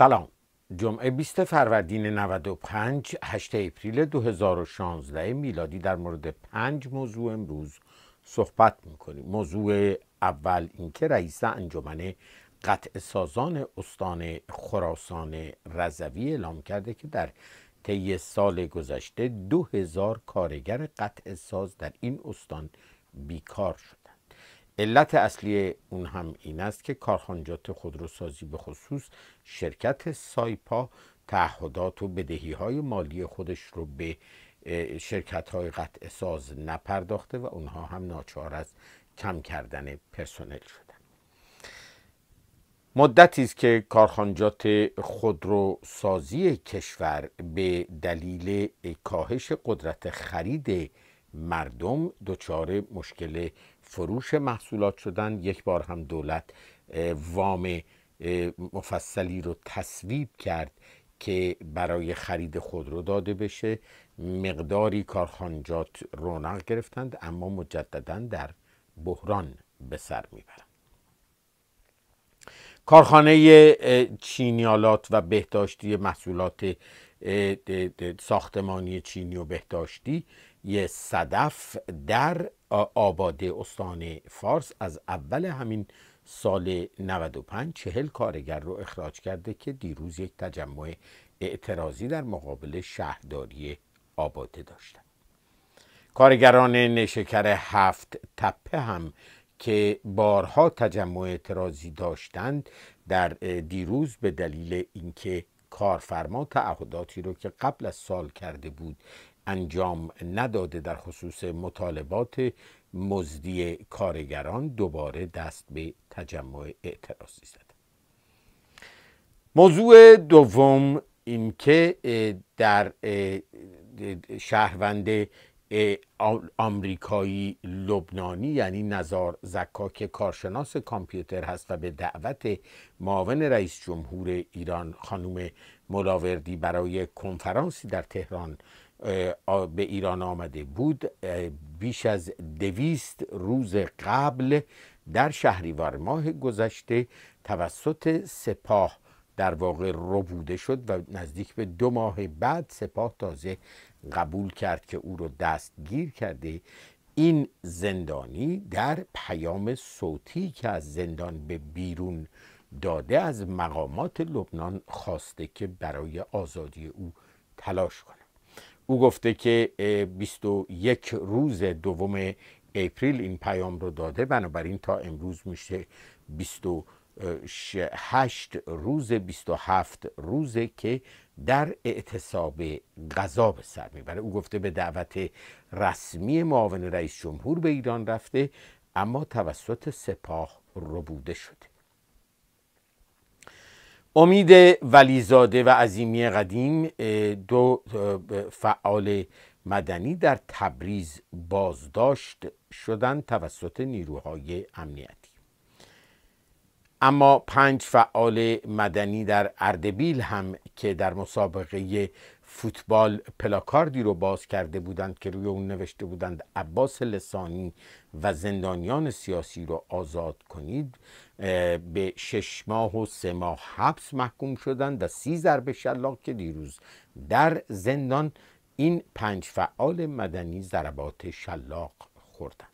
سلام جمعه 20 فروردین 95 8 اپریل 2016 میلادی در مورد پنج موضوع امروز صحبت میکنیم موضوع اول اینکه رئیس انجمن قطع سازان استان خراسان رضوی اعلام کرده که در طی سال گذشته 2000 کارگر قطع ساز در این استان بیکار شد علت اصلی اون هم این است که کارخانجات خودروسازی به خصوص شرکت سایپا تعهدات و بدهی های مالی خودش رو به شرکت های قطع ساز نپرداخته و اونها هم ناچار از کم کردن پرسنل شدن مدتی است که کارخانجات خودروسازی کشور به دلیل کاهش قدرت خرید مردم دچار مشکل فروش محصولات شدن یک بار هم دولت وام مفصلی رو تصویب کرد که برای خرید خودرو داده بشه مقداری کارخانجات رونق گرفتند اما مجددا در بحران به سر میبرند کارخانه چینیالات و بهداشتی محصولات ساختمانی چینی و بهداشتی یه صدف در آباده استان فارس از اول همین سال 95 چهل کارگر رو اخراج کرده که دیروز یک تجمع اعتراضی در مقابل شهرداری آباده داشتن کارگران نشکر هفت تپه هم که بارها تجمع اعتراضی داشتند در دیروز به دلیل اینکه کارفرما تعهداتی رو که قبل از سال کرده بود انجام نداده در خصوص مطالبات مزدی کارگران دوباره دست به تجمع اعتراضی زد موضوع دوم اینکه در شهروند آمریکایی لبنانی یعنی نزار زکا که کارشناس کامپیوتر هست و به دعوت معاون رئیس جمهور ایران خانم ملاوردی برای کنفرانسی در تهران به ایران آمده بود بیش از دویست روز قبل در شهریور ماه گذشته توسط سپاه در واقع ربوده شد و نزدیک به دو ماه بعد سپاه تازه قبول کرد که او رو دستگیر کرده این زندانی در پیام صوتی که از زندان به بیرون داده از مقامات لبنان خواسته که برای آزادی او تلاش کند. او گفته که 21 روز دوم اپریل این پیام رو داده بنابراین تا امروز میشه 28 روز 27 روزه که در اعتصاب غذا به سر میبره او گفته به دعوت رسمی معاون رئیس جمهور به ایران رفته اما توسط سپاه ربوده شده امید ولیزاده و عظیمی قدیم دو فعال مدنی در تبریز بازداشت شدن توسط نیروهای امنیتی اما پنج فعال مدنی در اردبیل هم که در مسابقه فوتبال پلاکاردی رو باز کرده بودند که روی اون نوشته بودند عباس لسانی و زندانیان سیاسی رو آزاد کنید به شش ماه و سه ماه حبس محکوم شدند و سی ضرب شلاق که دیروز در زندان این پنج فعال مدنی ضربات شلاق خوردند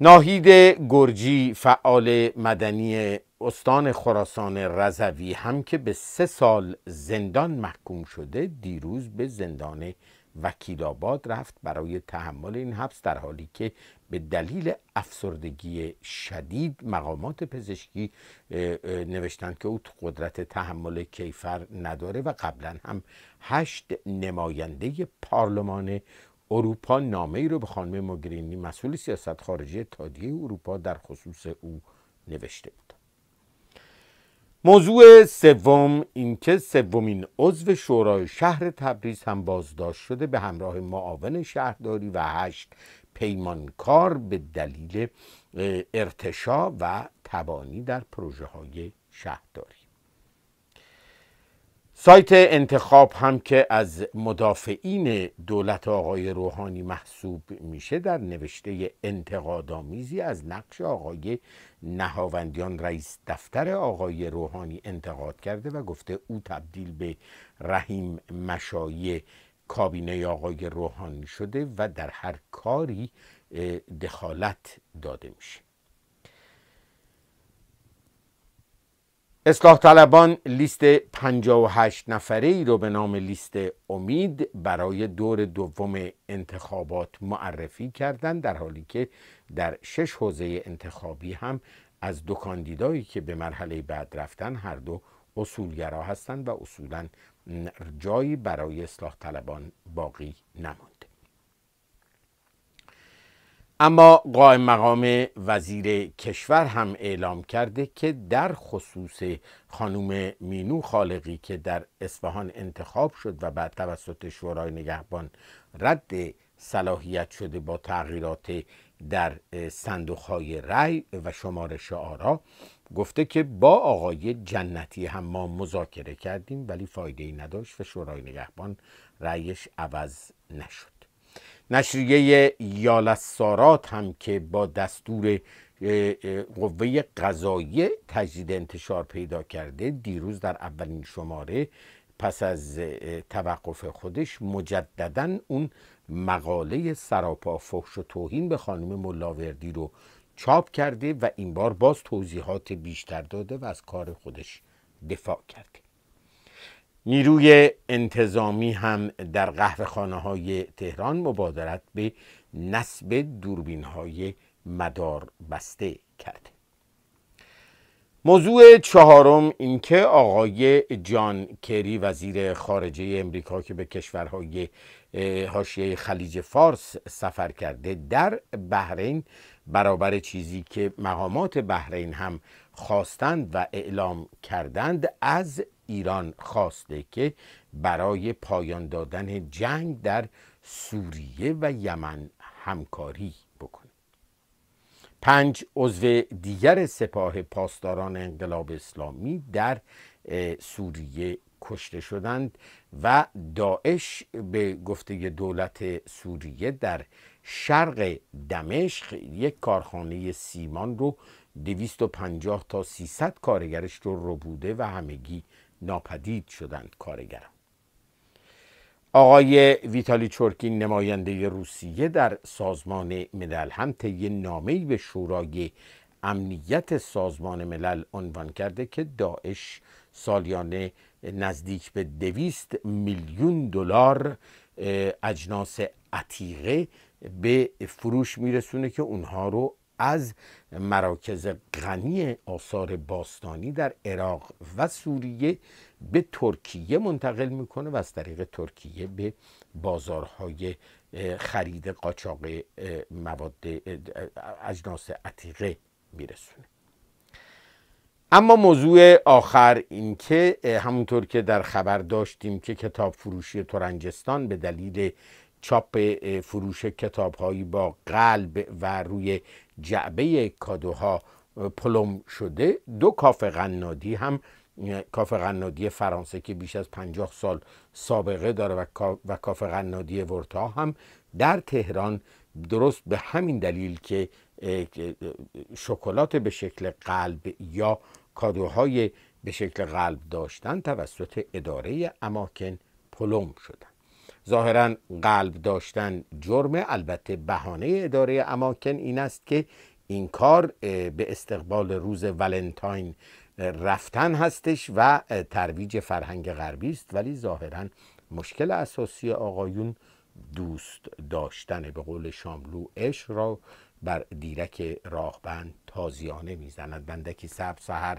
ناهید گرجی فعال مدنی استان خراسان رضوی هم که به سه سال زندان محکوم شده دیروز به زندان وکیل آباد رفت برای تحمل این حبس در حالی که به دلیل افسردگی شدید مقامات پزشکی نوشتند که او قدرت تحمل کیفر نداره و قبلا هم هشت نماینده پارلمان اروپا نامه ای رو به خانم مگرینی مسئول سیاست خارجی اتحادیه اروپا در خصوص او نوشته بود موضوع سوم اینکه سومین عضو شورای شهر تبریز هم بازداشت شده به همراه معاون شهرداری و هشت پیمانکار به دلیل ارتشا و تبانی در پروژه های شهرداری سایت انتخاب هم که از مدافعین دولت آقای روحانی محسوب میشه در نوشته انتقادآمیزی از نقش آقای نهاوندیان رئیس دفتر آقای روحانی انتقاد کرده و گفته او تبدیل به رحیم مشایی کابینه آقای روحانی شده و در هر کاری دخالت داده میشه اصلاح طلبان لیست 58 نفره ای رو به نام لیست امید برای دور دوم انتخابات معرفی کردند در حالی که در شش حوزه انتخابی هم از دو کاندیدایی که به مرحله بعد رفتن هر دو اصولگرا هستند و اصولا جایی برای اصلاح طلبان باقی نمانده اما قائم مقام وزیر کشور هم اعلام کرده که در خصوص خانم مینو خالقی که در اصفهان انتخاب شد و بعد توسط شورای نگهبان رد صلاحیت شده با تغییرات در صندوقهای رأی و شمارش آرا گفته که با آقای جنتی هم ما مذاکره کردیم ولی فایده ای نداشت و شورای نگهبان رأیش عوض نشد نشریه یالسارات هم که با دستور قوه قضایی تجدید انتشار پیدا کرده دیروز در اولین شماره پس از توقف خودش مجددا اون مقاله سراپا فحش و توهین به خانم ملاوردی رو چاپ کرده و این بار باز توضیحات بیشتر داده و از کار خودش دفاع کرده نیروی انتظامی هم در قهوه خانه های تهران مبادرت به نصب دوربین های مدار بسته کرده موضوع چهارم اینکه آقای جان کری وزیر خارجه امریکا که به کشورهای حاشیه خلیج فارس سفر کرده در بحرین برابر چیزی که مقامات بحرین هم خواستند و اعلام کردند از ایران خواسته که برای پایان دادن جنگ در سوریه و یمن همکاری بکنه پنج عضو دیگر سپاه پاسداران انقلاب اسلامی در سوریه کشته شدند و داعش به گفته دولت سوریه در شرق دمشق یک کارخانه سیمان رو 250 تا 300 کارگرش رو ربوده و همگی ناپدید شدند کارگران آقای ویتالی چورکین نماینده روسیه در سازمان ملل هم طی نامه‌ای به شورای امنیت سازمان ملل عنوان کرده که داعش سالیانه نزدیک به دویست میلیون دلار اجناس عتیقه به فروش میرسونه که اونها رو از مراکز غنی آثار باستانی در عراق و سوریه به ترکیه منتقل میکنه و از طریق ترکیه به بازارهای خرید قاچاق مواد اجناس عتیقه میرسونه اما موضوع آخر اینکه همونطور که در خبر داشتیم که کتاب فروشی تورنجستان به دلیل چاپ فروش هایی با قلب و روی جعبه کادوها پلم شده دو کاف غنادی هم کاف غنادی فرانسه که بیش از پنجاه سال سابقه داره و کاف غنادی ورتا هم در تهران درست به همین دلیل که شکلات به شکل قلب یا کادوهای به شکل قلب داشتن توسط اداره اماکن پلم شدن ظاهرا قلب داشتن جرم، البته بهانه اداره اماکن این است که این کار به استقبال روز ولنتاین رفتن هستش و ترویج فرهنگ غربی است ولی ظاهرا مشکل اساسی آقایون دوست داشتن به قول شاملو عشق را بر دیرک راهبند تازیانه میزند بندکی سب سهر